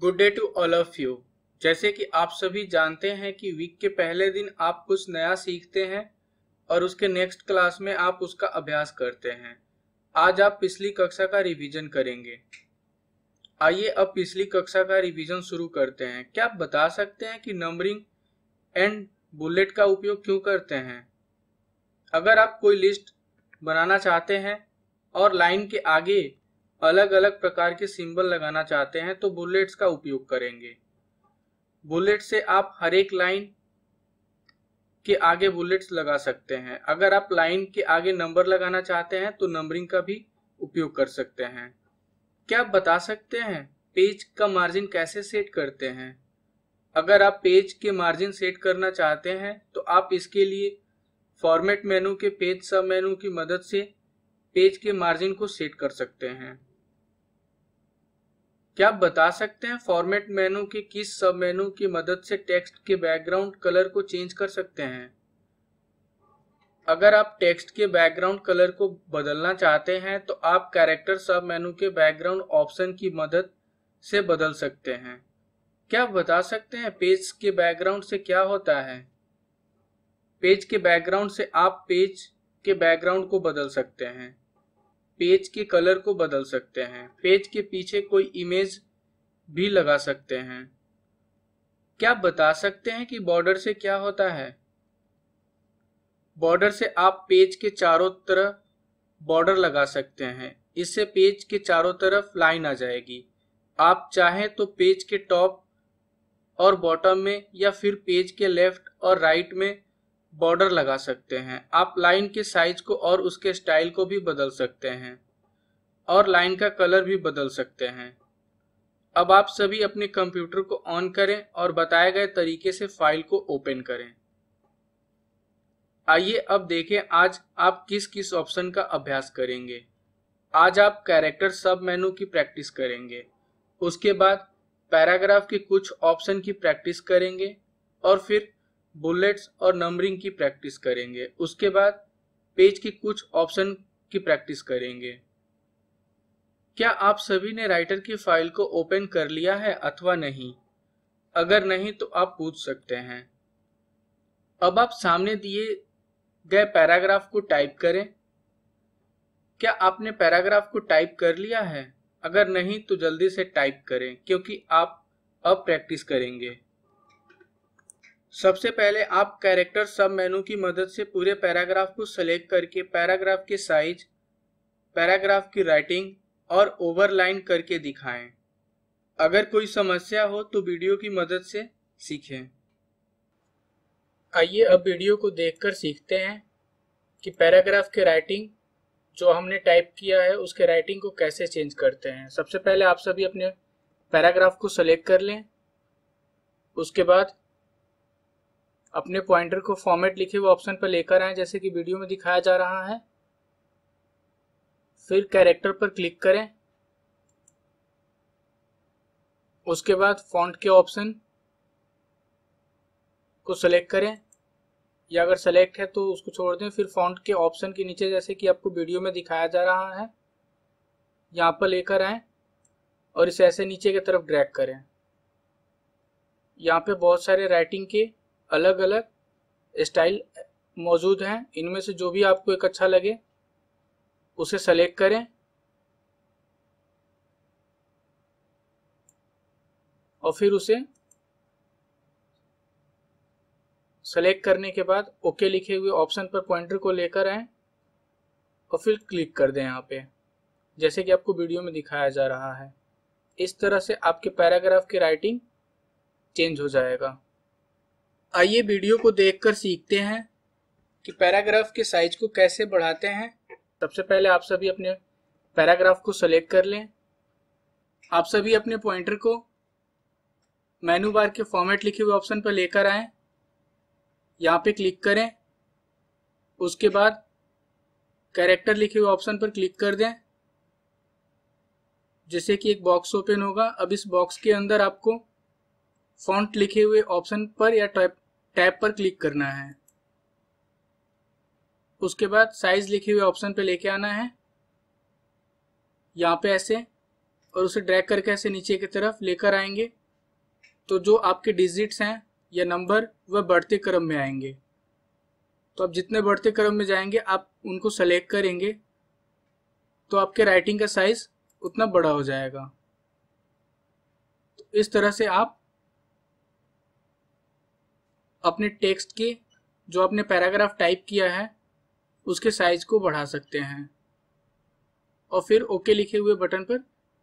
Good day to all of you जैसे कि आप सभी जानते हैं कि वीक के पहले दिन आप कुछ नया सीखते हैं और उसके नेक्स्ट क्लास में आप उसका अभ्यास करते हैं आज आप पिछली कक्षा का रिवीजन करेंगे आइए अब पिछली कक्षा का रिवीजन शुरू करते हैं क्या आप बता सकते हैं कि नंबरिंग एंड बुलेट का उपयोग क्यों करते हैं अगर आप कोई लिस्ट बनाना चाहते हैं और लाइन के आगे अलग अलग प्रकार के सिंबल लगाना चाहते हैं तो बुलेट्स का उपयोग करेंगे बुलेट से आप हर एक लाइन के आगे बुलेट्स लगा सकते हैं अगर आप लाइन के आगे नंबर लगाना चाहते हैं तो नंबरिंग का भी उपयोग कर सकते हैं क्या आप बता सकते हैं पेज का मार्जिन कैसे सेट करते हैं अगर आप पेज के मार्जिन सेट करना चाहते हैं तो आप इसके लिए फॉर्मेट मेनू के पेज सब मेनू की मदद से पेज के मार्जिन को सेट कर सकते हैं क्या आप बता सकते हैं फॉर्मेट मेनू के किस सब मेनू की मदद से टेक्स्ट के बैकग्राउंड कलर को चेंज कर सकते हैं अगर आप टेक्स्ट के बैकग्राउंड कलर को बदलना चाहते हैं तो आप कैरेक्टर सब मेनू के बैकग्राउंड ऑप्शन की मदद से बदल सकते हैं क्या आप बता सकते हैं पेज के बैकग्राउंड से क्या होता है पेज के बैकग्राउंड से आप पेज के बैकग्राउंड को बदल सकते हैं पेज के कलर को बदल सकते हैं पेज के पीछे कोई इमेज भी लगा सकते हैं क्या आप बता सकते हैं कि बॉर्डर से क्या होता है बॉर्डर से आप पेज के चारों तरफ बॉर्डर लगा सकते हैं इससे पेज के चारों तरफ लाइन आ जाएगी आप चाहें तो पेज के टॉप और बॉटम में या फिर पेज के लेफ्ट और राइट में बॉर्डर लगा सकते हैं आप लाइन के साइज को और उसके स्टाइल को भी बदल सकते हैं और लाइन का कलर भी बदल सकते हैं अब आप सभी अपने कंप्यूटर को ऑन करें और बताए गए तरीके से फाइल को ओपन करें आइए अब देखें आज आप किस किस ऑप्शन का अभ्यास करेंगे आज आप कैरेक्टर सब मेनू की प्रैक्टिस करेंगे उसके बाद पैराग्राफ के कुछ ऑप्शन की प्रैक्टिस करेंगे और फिर बुलेट्स और नंबरिंग की प्रैक्टिस करेंगे उसके बाद पेज की कुछ ऑप्शन की प्रैक्टिस करेंगे क्या आप सभी ने राइटर की फाइल को ओपन कर लिया है अथवा नहीं अगर नहीं तो आप पूछ सकते हैं अब आप सामने दिए गए पैराग्राफ को टाइप करें क्या आपने पैराग्राफ को टाइप कर लिया है अगर नहीं तो जल्दी से टाइप करें क्योंकि आप अब प्रैक्टिस करेंगे सबसे पहले आप कैरेक्टर सब मेनू की मदद से पूरे पैराग्राफ को सेलेक्ट करके पैराग्राफ के साइज पैराग्राफ की राइटिंग और ओवरलाइन करके दिखाएं। अगर कोई समस्या हो तो वीडियो की मदद से सीखें आइए अब वीडियो को देखकर सीखते हैं कि पैराग्राफ के राइटिंग जो हमने टाइप किया है उसके राइटिंग को कैसे चेंज करते हैं सबसे पहले आप सभी अपने पैराग्राफ को सेलेक्ट कर लें उसके बाद अपने पॉइंटर को फॉर्मेट लिखे हुए ऑप्शन पर लेकर आए जैसे कि वीडियो में दिखाया जा रहा है फिर कैरेक्टर पर क्लिक करें उसके बाद फॉन्ट के ऑप्शन को सेलेक्ट करें या अगर सेलेक्ट है तो उसको छोड़ दें फिर फॉन्ट के ऑप्शन के नीचे जैसे कि आपको वीडियो में दिखाया जा रहा है यहाँ पर लेकर आए और इसे ऐसे नीचे की तरफ ड्रैग करें यहाँ पे बहुत सारे राइटिंग के अलग अलग स्टाइल मौजूद हैं इनमें से जो भी आपको एक अच्छा लगे उसे सेलेक्ट करें और फिर उसे सेलेक्ट करने के बाद ओके लिखे हुए ऑप्शन पर पॉइंटर को लेकर आए और फिर क्लिक कर दें यहाँ पे जैसे कि आपको वीडियो में दिखाया जा रहा है इस तरह से आपके पैराग्राफ की राइटिंग चेंज हो जाएगा आइए वीडियो को देखकर सीखते हैं कि पैराग्राफ के साइज को कैसे बढ़ाते हैं सबसे पहले आप सभी अपने पैराग्राफ को सेलेक्ट कर लें आप सभी अपने पॉइंटर को मेनू बार के फॉर्मेट लिखे हुए ऑप्शन पर लेकर आएं यहाँ पे क्लिक करें उसके बाद कैरेक्टर लिखे हुए ऑप्शन पर क्लिक कर दें जैसे कि एक बॉक्स ओपन होगा अब इस बॉक्स के अंदर आपको फॉन्ट लिखे हुए ऑप्शन पर या टाइप टैब पर क्लिक करना है उसके बाद साइज लिखे हुए ऑप्शन पे लेके आना है यहाँ पे ऐसे और उसे ड्रैग करके ऐसे नीचे की तरफ लेकर आएंगे तो जो आपके डिजिट्स हैं या नंबर वह बढ़ते क्रम में आएंगे तो आप जितने बढ़ते क्रम में जाएंगे आप उनको सेलेक्ट करेंगे तो आपके राइटिंग का साइज उतना बड़ा हो जाएगा तो इस तरह से आप अपने टेक्स्ट के जो आपने पैराग्राफ टाइप किया है उसके साइज को बढ़ा सकते हैं और फिर ओके लिखे हुए बटन पर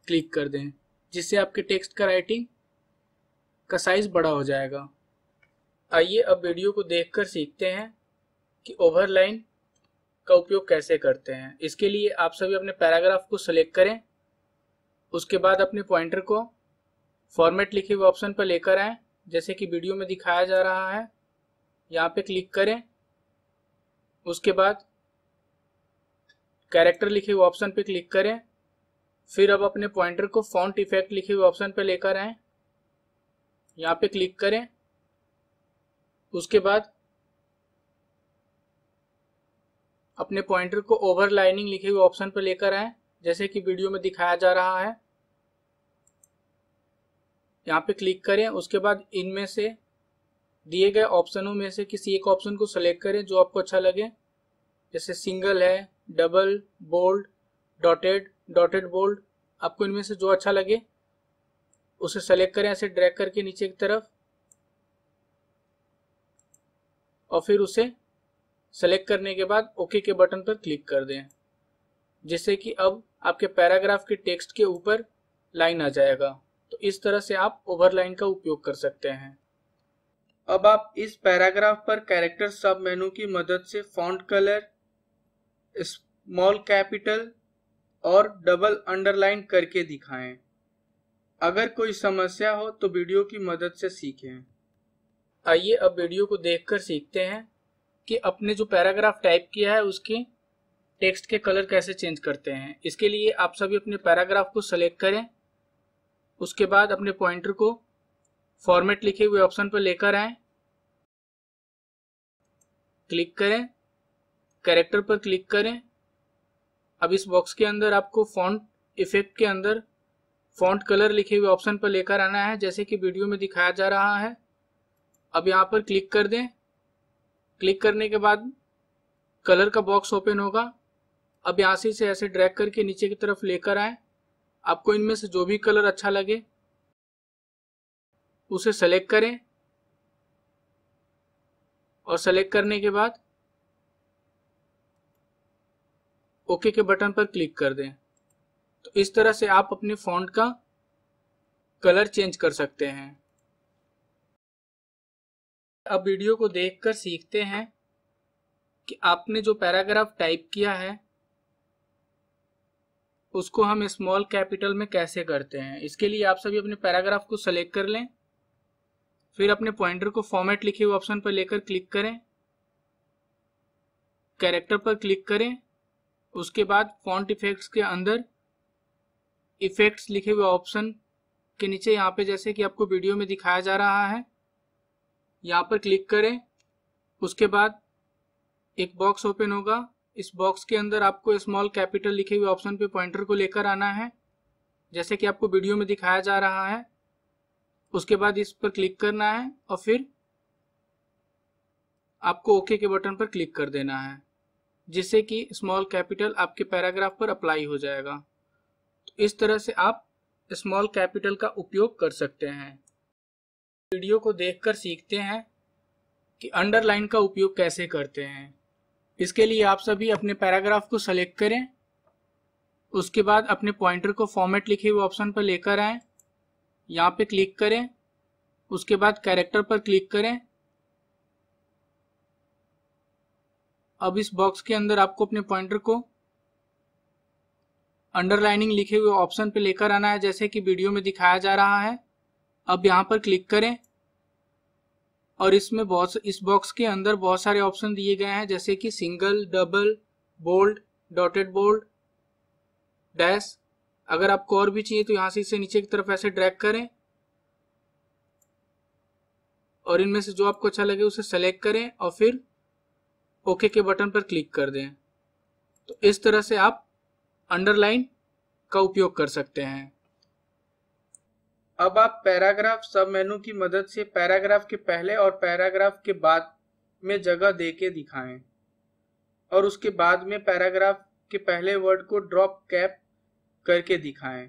क्लिक कर दें जिससे आपके टेक्स्ट का राइटिंग का साइज बड़ा हो जाएगा आइए अब वीडियो को देखकर सीखते हैं कि ओवरलाइन का उपयोग कैसे करते हैं इसके लिए आप सभी अपने पैराग्राफ को सिलेक्ट करें उसके बाद अपने पॉइंटर को फॉर्मेट लिखे हुए ऑप्शन पर लेकर आएँ जैसे कि वीडियो में दिखाया जा रहा है यहाँ पे क्लिक करें उसके बाद कैरेक्टर लिखे हुए ऑप्शन पे क्लिक करें फिर अब अपने पॉइंटर को फॉन्ट इफेक्ट लिखे हुए ऑप्शन पे लेकर आए यहाँ पे क्लिक करें उसके बाद अपने पॉइंटर को ओवरलाइनिंग लिखे हुए ऑप्शन पर लेकर आए जैसे कि वीडियो में दिखाया जा रहा है यहाँ पे क्लिक करें उसके बाद इनमें से दिए गए ऑप्शनों में से किसी एक ऑप्शन को सेलेक्ट करें जो आपको अच्छा लगे जैसे सिंगल है double bold dotted dotted bold आपको इनमें से जो अच्छा लगे उसे सेलेक्ट करें ऐसे ड्रैग करके नीचे की तरफ और फिर उसे सेलेक्ट करने के बाद ओके के बटन पर क्लिक कर दें जिससे कि अब आपके पैराग्राफ के टेक्स्ट के ऊपर लाइन आ जाएगा तो इस तरह से आप ओवरलाइन का उपयोग कर सकते हैं अब आप इस पैराग्राफ पर कैरेक्टर सब मेनू की मदद से फॉन्ट कलर स्मॉल कैपिटल और डबल अंडरलाइन करके दिखाएं। अगर कोई समस्या हो तो वीडियो की मदद से सीखें आइए अब वीडियो को देखकर सीखते हैं कि अपने जो पैराग्राफ टाइप किया है उसके टेक्स्ट के कलर कैसे चेंज करते हैं इसके लिए आप सभी अपने पैराग्राफ को सेलेक्ट करें उसके बाद अपने पॉइंटर को फॉर्मेट लिखे हुए ऑप्शन पर लेकर आए क्लिक करें कैरेक्टर पर क्लिक करें अब इस बॉक्स के अंदर आपको फॉन्ट इफेक्ट के अंदर फॉन्ट कलर लिखे हुए ऑप्शन पर लेकर आना है जैसे कि वीडियो में दिखाया जा रहा है अब यहाँ पर क्लिक कर दें क्लिक करने के बाद कलर का बॉक्स ओपन होगा अब यहाँ से ऐसे ड्रैग करके नीचे की तरफ लेकर आए आपको इनमें से जो भी कलर अच्छा लगे उसे सेलेक्ट करें और सेलेक्ट करने के बाद ओके के बटन पर क्लिक कर दें तो इस तरह से आप अपने फॉन्ट का कलर चेंज कर सकते हैं अब वीडियो को देखकर सीखते हैं कि आपने जो पैराग्राफ टाइप किया है उसको हम स्मॉल कैपिटल में कैसे करते हैं इसके लिए आप सभी अपने पैराग्राफ को सेलेक्ट कर लें फिर अपने पॉइंटर को फॉर्मेट लिखे हुए ऑप्शन पर लेकर क्लिक करें कैरेक्टर पर क्लिक करें उसके बाद फॉन्ट इफेक्ट्स के अंदर इफेक्ट्स लिखे हुए ऑप्शन के नीचे यहाँ पे जैसे कि आपको वीडियो में दिखाया जा रहा है यहाँ पर क्लिक करें उसके बाद एक बॉक्स ओपन होगा इस बॉक्स के अंदर आपको स्मॉल कैपिटल लिखे हुए ऑप्शन पे पॉइंटर को लेकर आना है जैसे कि आपको वीडियो में दिखाया जा रहा है उसके बाद इस पर क्लिक करना है और फिर आपको ओके के बटन पर क्लिक कर देना है जिससे कि स्मॉल कैपिटल आपके पैराग्राफ पर अप्लाई हो जाएगा तो इस तरह से आप स्मॉल कैपिटल का उपयोग कर सकते हैं वीडियो को देखकर सीखते हैं कि अंडरलाइन का उपयोग कैसे करते हैं इसके लिए आप सभी अपने पैराग्राफ को सेलेक्ट करें उसके बाद अपने पॉइंटर को फॉर्मेट लिखे हुए ऑप्शन पर लेकर आएं यहाँ पे क्लिक करें उसके बाद कैरेक्टर पर क्लिक करें अब इस बॉक्स के अंदर आपको अपने पॉइंटर को अंडरलाइनिंग लिखे हुए ऑप्शन पे लेकर आना है जैसे कि वीडियो में दिखाया जा रहा है अब यहाँ पर क्लिक करें और इसमें बहुत इस बॉक्स के अंदर बहुत सारे ऑप्शन दिए गए हैं जैसे कि single double bold dotted bold dash अगर आपको और भी चाहिए तो यहां से इसे नीचे की तरफ ऐसे ड्रैग करें और इनमें से जो आपको अच्छा लगे उसे सेलेक्ट करें और फिर ओके के बटन पर क्लिक कर दें तो इस तरह से आप अंडरलाइन का उपयोग कर सकते हैं अब आप पैराग्राफ सब मेनू की मदद से पैराग्राफ के पहले और पैराग्राफ के बाद में जगह दे के दिखाएं और उसके बाद में पैराग्राफ के पहले वर्ड को ड्रॉप कैप करके दिखाएं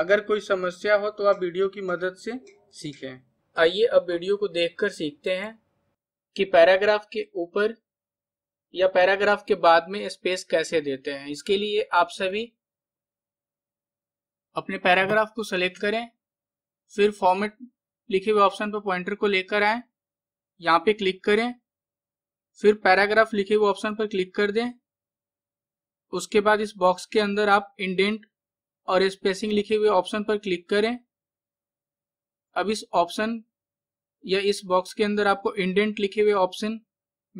अगर कोई समस्या हो तो आप वीडियो की मदद से सीखें आइए अब वीडियो को देखकर सीखते हैं कि पैराग्राफ के ऊपर या पैराग्राफ के बाद में स्पेस कैसे देते हैं इसके लिए आप सभी अपने पैराग्राफ को सेलेक्ट करें फिर फॉर्मेट लिखे हुए ऑप्शन पर पॉइंटर को लेकर आए यहाँ पे क्लिक करें फिर पैराग्राफ लिखे हुए ऑप्शन पर क्लिक कर दें उसके बाद इस बॉक्स के अंदर आप इंडेंट और स्पेसिंग लिखे हुए ऑप्शन पर क्लिक करें अब इस ऑप्शन या इस बॉक्स के अंदर आपको इंडेंट लिखे हुए ऑप्शन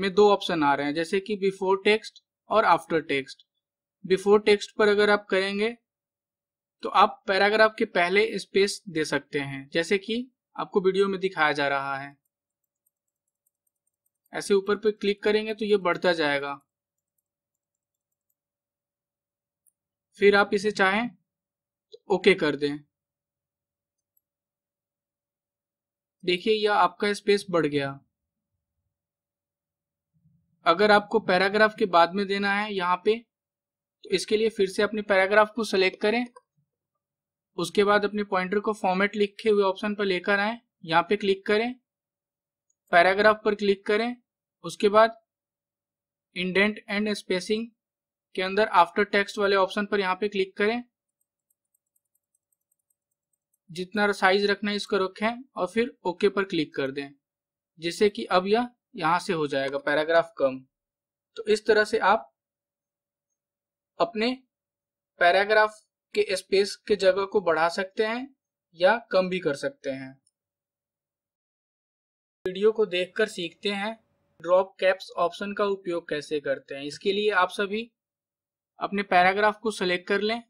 में दो ऑप्शन आ रहे हैं जैसे कि बिफोर टेक्स्ट और आफ्टर टेक्स्ट बिफोर टेक्स्ट पर अगर आप करेंगे तो आप पैराग्राफ के पहले स्पेस दे सकते हैं जैसे कि आपको वीडियो में दिखाया जा रहा है ऐसे ऊपर पे क्लिक करेंगे तो ये बढ़ता जाएगा फिर आप इसे चाहें तो ओके कर दें देखिए यह आपका स्पेस बढ़ गया अगर आपको पैराग्राफ के बाद में देना है यहां पे तो इसके लिए फिर से अपने पैराग्राफ को सेलेक्ट करें उसके बाद अपने पॉइंटर को फॉर्मेट लिखे हुए ऑप्शन पर लेकर आए यहां पे क्लिक करें पैराग्राफ पर क्लिक करें उसके बाद इंडेंट एंड स्पेसिंग के अंदर आफ्टर टेक्स्ट वाले ऑप्शन पर यहाँ पे क्लिक करें जितना साइज रखना है इसको रखें और फिर ओके पर क्लिक कर दें जिससे कि अब यह यहां से हो जाएगा पैराग्राफ कम तो इस तरह से आप अपने पैराग्राफ के स्पेस के जगह को बढ़ा सकते हैं या कम भी कर सकते हैं वीडियो को देखकर सीखते हैं ड्रॉप कैप्स ऑप्शन का उपयोग कैसे करते हैं इसके लिए आप सभी अपने पैराग्राफ को सिलेक्ट कर लें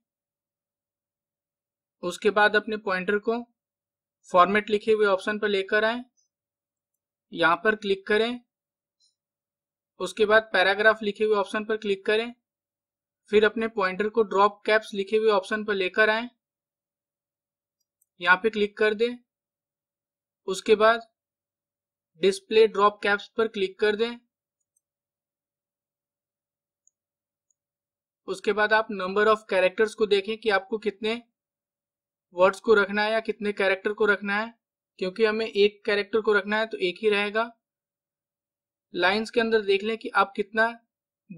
उसके बाद अपने पॉइंटर को फॉर्मेट लिखे हुए ऑप्शन पर लेकर आए यहां पर क्लिक करें उसके बाद पैराग्राफ लिखे हुए ऑप्शन पर क्लिक करें फिर अपने पॉइंटर को ड्रॉप कैप्स लिखे हुए ऑप्शन पर लेकर आए यहां पे क्लिक कर दें उसके बाद डिस्प्ले ड्रॉप कैप्स पर क्लिक कर दें उसके बाद आप नंबर ऑफ कैरेक्टर्स को देखें कि आपको कितने वर्ड्स को रखना है या कितने कैरेक्टर को रखना है क्योंकि हमें एक कैरेक्टर को रखना है तो एक ही रहेगा लाइंस के अंदर देख लें कि आप कितना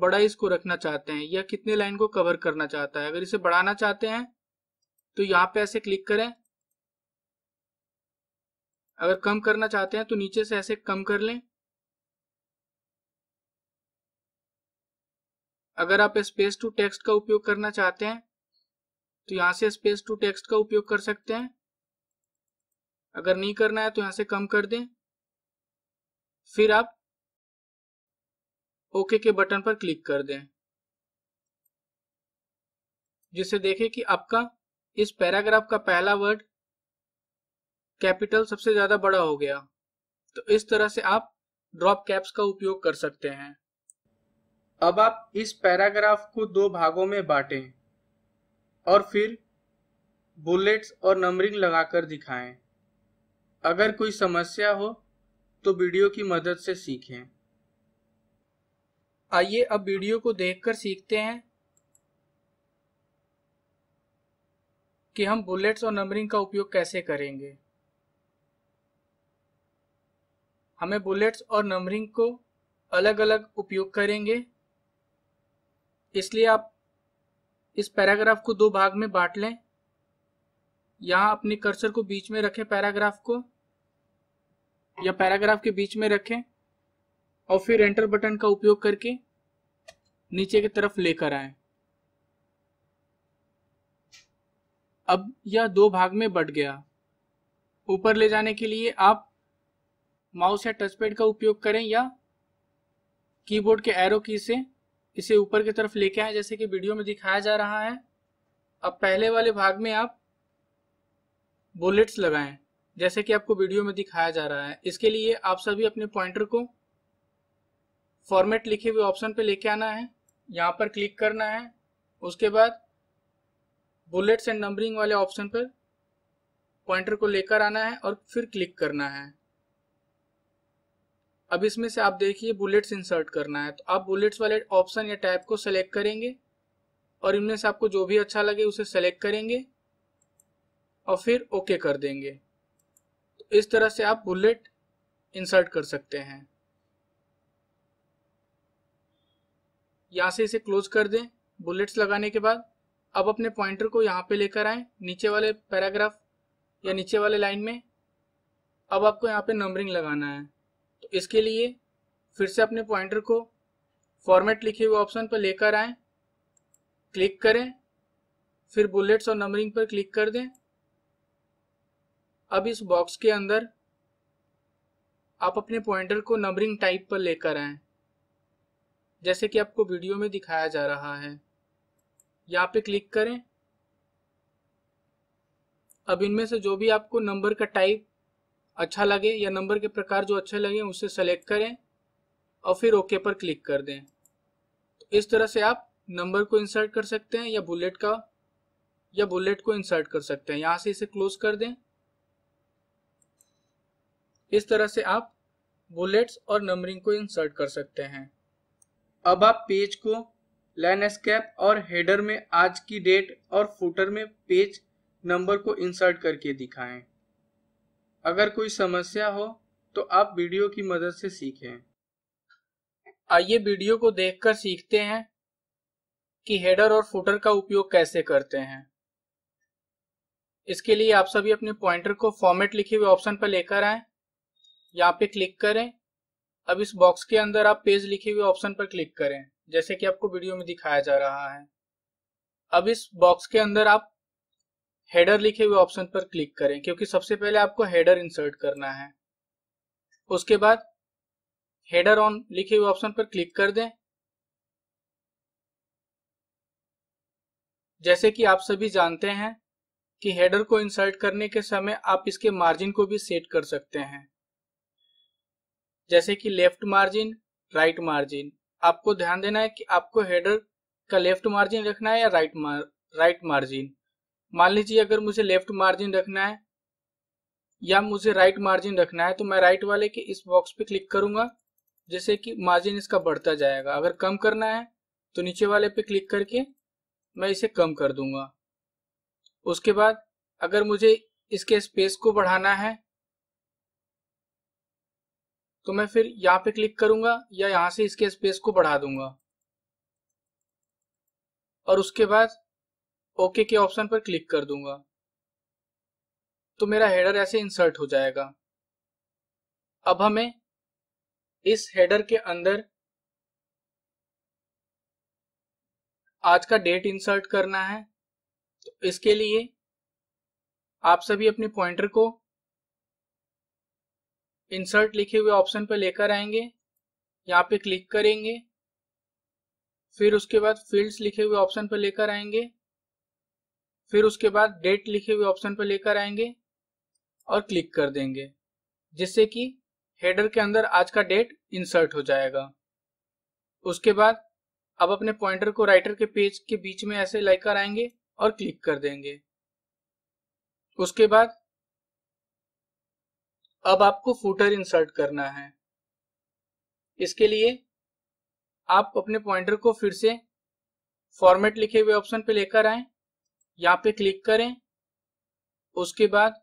बड़ा इसको रखना चाहते हैं या कितने लाइन को कवर करना चाहता है अगर इसे बढ़ाना चाहते हैं तो यहाँ पे ऐसे क्लिक करें अगर कम करना चाहते हैं तो नीचे से ऐसे कम कर लें अगर आप स्पेस टू टेक्स्ट का उपयोग करना चाहते हैं तो यहाँ से स्पेस टू टेक्स्ट का उपयोग कर सकते हैं अगर नहीं करना है तो यहाँ से कम कर दें फिर आप ओके के बटन पर क्लिक कर दें जिससे देखें कि आपका इस पैराग्राफ का पहला वर्ड कैपिटल सबसे ज्यादा बड़ा हो गया तो इस तरह से आप ड्रॉप कैप्स का उपयोग कर सकते हैं अब आप इस पैराग्राफ को दो भागों में बांटें और फिर बुलेट्स और नंबरिंग लगाकर दिखाएं। अगर कोई समस्या हो तो वीडियो की मदद से सीखें आइए अब वीडियो को देखकर सीखते हैं कि हम बुलेट्स और नंबरिंग का उपयोग कैसे करेंगे हमें बुलेट्स और नंबरिंग को अलग अलग उपयोग करेंगे इसलिए आप इस पैराग्राफ को दो भाग में बांट लें यहाँ अपने कर्सर को बीच में रखें पैराग्राफ को या पैराग्राफ के बीच में रखें और फिर एंटर बटन का उपयोग करके नीचे की तरफ लेकर आए अब यह दो भाग में बट गया ऊपर ले जाने के लिए आप माउस या टचपैड का उपयोग करें या कीबोर्ड के एरो की से इसे ऊपर की तरफ लेके आए जैसे कि वीडियो में दिखाया जा रहा है अब पहले वाले भाग में आप बुलेट्स लगाएं जैसे कि आपको वीडियो में दिखाया जा रहा है इसके लिए आप सभी अपने पॉइंटर को फॉर्मेट लिखे हुए ऑप्शन पे लेके आना है यहाँ पर क्लिक करना है उसके बाद बुलेट्स एंड नंबरिंग वाले ऑप्शन पर पॉइंटर को लेकर आना है और फिर क्लिक करना है अब इसमें से आप देखिए बुलेट्स इंसर्ट करना है तो आप बुलेट्स वाले ऑप्शन या टैब को सेलेक्ट करेंगे और इनमें से आपको जो भी अच्छा लगे उसे सेलेक्ट करेंगे और फिर ओके कर देंगे तो इस तरह से आप बुलेट इंसर्ट कर सकते हैं यहाँ से इसे क्लोज कर दें बुलेट्स लगाने के बाद अब अपने पॉइंटर को यहाँ पे लेकर आए नीचे वाले पैराग्राफ या नीचे वाले लाइन में अब आपको यहाँ पे नंबरिंग लगाना है इसके लिए फिर से अपने पॉइंटर को फॉर्मेट लिखे हुए ऑप्शन पर लेकर आए क्लिक करें फिर बुलेट्स और नंबरिंग पर क्लिक कर दें अब इस बॉक्स के अंदर आप अपने पॉइंटर को नंबरिंग टाइप पर लेकर आए जैसे कि आपको वीडियो में दिखाया जा रहा है यहाँ पे क्लिक करें अब इनमें से जो भी आपको नंबर का टाइप अच्छा लगे या नंबर के प्रकार जो अच्छे लगे उसे सेलेक्ट करें और फिर ओके पर क्लिक कर दें तो इस तरह से आप नंबर को इंसर्ट कर सकते हैं या बुलेट का या बुलेट को इंसर्ट कर सकते हैं यहाँ से इसे क्लोज कर दें इस तरह से आप बुलेट्स और नंबरिंग को इंसर्ट कर सकते हैं अब आप पेज को लैंडस्केप और हेडर में आज की डेट और फुटर में पेज नंबर को इंसर्ट करके दिखाएं अगर कोई समस्या हो तो आप वीडियो की मदद से सीखें आइए वीडियो को देखकर सीखते हैं कि हेडर और फुटर का उपयोग कैसे करते हैं इसके लिए आप सभी अपने पॉइंटर को फॉर्मेट लिखे हुए ऑप्शन पर लेकर आए यहाँ पे क्लिक करें अब इस बॉक्स के अंदर आप पेज लिखे हुए ऑप्शन पर क्लिक करें जैसे कि आपको वीडियो में दिखाया जा रहा है अब इस बॉक्स के अंदर आप हेडर लिखे हुए ऑप्शन पर क्लिक करें क्योंकि सबसे पहले आपको हेडर इंसर्ट करना है उसके बाद हेडर ऑन लिखे हुए ऑप्शन पर क्लिक कर दें जैसे कि आप सभी जानते हैं कि हेडर को इंसर्ट करने के समय आप इसके मार्जिन को भी सेट कर सकते हैं जैसे कि लेफ्ट मार्जिन राइट मार्जिन आपको ध्यान देना है कि आपको हेडर का लेफ्ट मार्जिन रखना है या राइट राइट मार्जिन मान लीजिए अगर मुझे लेफ्ट मार्जिन रखना है या मुझे राइट मार्जिन रखना है तो मैं राइट वाले के इस बॉक्स पे क्लिक करूंगा जैसे कि मार्जिन इसका बढ़ता जाएगा अगर कम करना है तो नीचे वाले पे क्लिक करके मैं इसे कम कर दूंगा उसके बाद अगर मुझे इसके स्पेस को बढ़ाना है तो मैं फिर यहां पे क्लिक करूंगा या यहां से इसके स्पेस को बढ़ा दूंगा और उसके बाद ओके के ऑप्शन पर क्लिक कर दूंगा तो मेरा हेडर ऐसे इंसर्ट हो जाएगा अब हमें इस हेडर के अंदर आज का डेट इंसर्ट करना है तो इसके लिए आप सभी अपने पॉइंटर को इंसर्ट लिखे हुए ऑप्शन पर लेकर आएंगे यहाँ पे क्लिक करेंगे फिर उसके बाद फील्ड्स लिखे हुए ऑप्शन पर लेकर आएंगे फिर उसके बाद डेट लिखे हुए ऑप्शन पर लेकर आएंगे और क्लिक कर देंगे जिससे कि हेडर के अंदर आज का डेट इंसर्ट हो जाएगा उसके बाद अब अपने पॉइंटर को राइटर के पेज के बीच में ऐसे लेकर आएंगे और क्लिक कर देंगे उसके बाद अब आपको फूटर इंसर्ट करना है इसके लिए आप अपने पॉइंटर को फिर से फॉर्मेट लिखे हुए ऑप्शन पे लेकर आए यहाँ पे क्लिक करें उसके बाद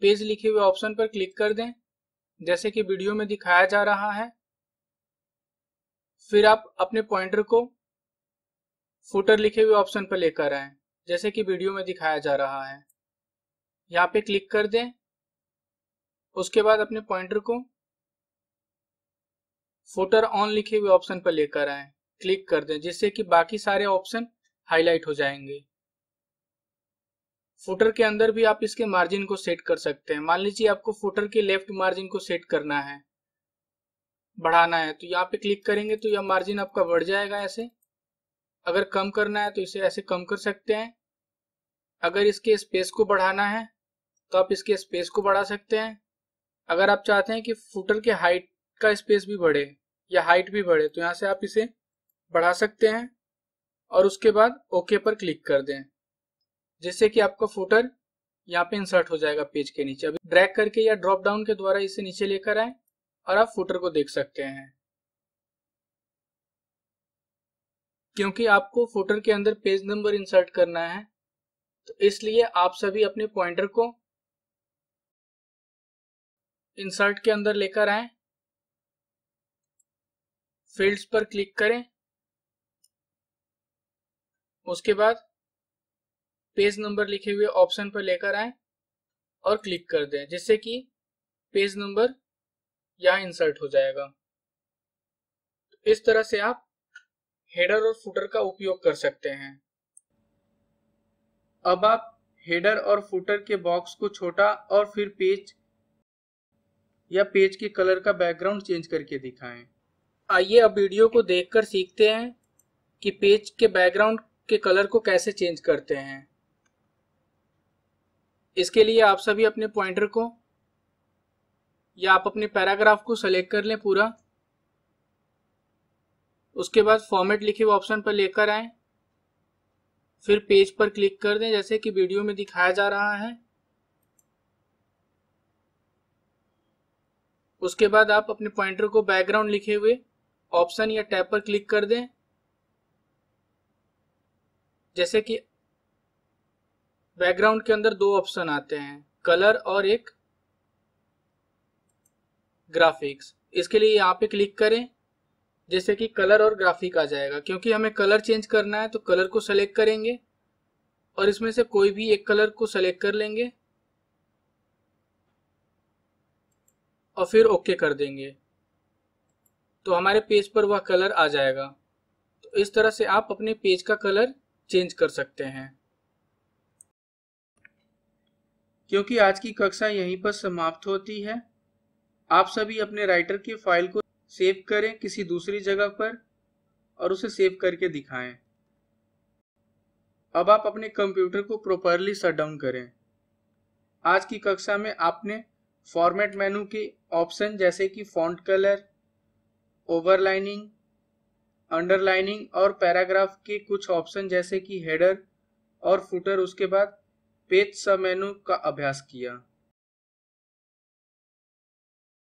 पेज लिखे हुए ऑप्शन पर क्लिक कर दें जैसे कि वीडियो में दिखाया जा रहा है फिर आप अपने पॉइंटर को फुटर लिखे हुए ऑप्शन पर लेकर आए जैसे कि वीडियो में दिखाया जा रहा है यहाँ पे क्लिक कर दें उसके बाद अपने पॉइंटर को फुटर ऑन लिखे हुए ऑप्शन पर लेकर आए क्लिक कर दें जिससे कि बाकी सारे ऑप्शन हाईलाइट हो जाएंगे फुटर के अंदर भी आप इसके मार्जिन को सेट कर सकते हैं मान लीजिए आपको फुटर के लेफ्ट मार्जिन को सेट करना है बढ़ाना है तो यहाँ पे क्लिक करेंगे तो यह मार्जिन आपका बढ़ जाएगा ऐसे अगर कम करना है तो इसे ऐसे कम कर सकते हैं अगर इसके स्पेस को बढ़ाना है तो आप इसके स्पेस को बढ़ा सकते हैं अगर आप चाहते हैं कि फुटर के हाइट का स्पेस भी बढ़े या हाइट भी बढ़े तो यहाँ से आप इसे बढ़ा सकते हैं और उसके बाद ओके पर क्लिक कर दें जिससे कि आपका फुटर यहाँ पे इंसर्ट हो जाएगा पेज के नीचे अभी ड्रैग करके या ड्रॉप डाउन के द्वारा इसे नीचे लेकर आए और आप फुटर को देख सकते हैं क्योंकि आपको फुटर के अंदर पेज नंबर इंसर्ट करना है तो इसलिए आप सभी अपने पॉइंटर को इंसर्ट के अंदर लेकर आए फील्ड्स पर क्लिक करें उसके बाद पेज नंबर लिखे हुए ऑप्शन पर लेकर आए और क्लिक कर दें जिससे कि पेज नंबर यहाँ इंसर्ट हो जाएगा तो इस तरह से आप हेडर और फुटर का उपयोग कर सकते हैं अब आप हेडर और फुटर के बॉक्स को छोटा और फिर पेज या पेज के कलर का बैकग्राउंड चेंज करके दिखाएं। आइए अब वीडियो को देखकर सीखते हैं कि पेज के बैकग्राउंड के कलर को कैसे चेंज करते हैं इसके लिए आप सभी अपने पॉइंटर को या आप अपने पैराग्राफ को सेलेक्ट कर लें पूरा उसके बाद फॉर्मेट लिखे हुए ऑप्शन पर लेकर आए फिर पेज पर क्लिक कर दें जैसे कि वीडियो में दिखाया जा रहा है उसके बाद आप अपने पॉइंटर को बैकग्राउंड लिखे हुए ऑप्शन या टैब पर क्लिक कर दें जैसे कि बैकग्राउंड के अंदर दो ऑप्शन आते हैं कलर और एक ग्राफिक्स इसके लिए यहाँ पे क्लिक करें जैसे कि कलर और ग्राफिक आ जाएगा क्योंकि हमें कलर चेंज करना है तो कलर को सेलेक्ट करेंगे और इसमें से कोई भी एक कलर को सेलेक्ट कर लेंगे और फिर ओके कर देंगे तो हमारे पेज पर वह कलर आ जाएगा तो इस तरह से आप अपने पेज का कलर चेंज कर सकते हैं क्योंकि आज की कक्षा यहीं पर समाप्त होती है आप सभी अपने राइटर की फाइल को सेव करें किसी दूसरी जगह पर और उसे सेव करके दिखाएं। अब आप अपने कंप्यूटर को प्रॉपरली शट डाउन करें आज की कक्षा में आपने फॉर्मेट मेनू के ऑप्शन जैसे कि फॉन्ट कलर ओवरलाइनिंग अंडरलाइनिंग और पैराग्राफ के कुछ ऑप्शन जैसे कि हेडर और फुटर उसके बाद पेच समेनु का अभ्यास किया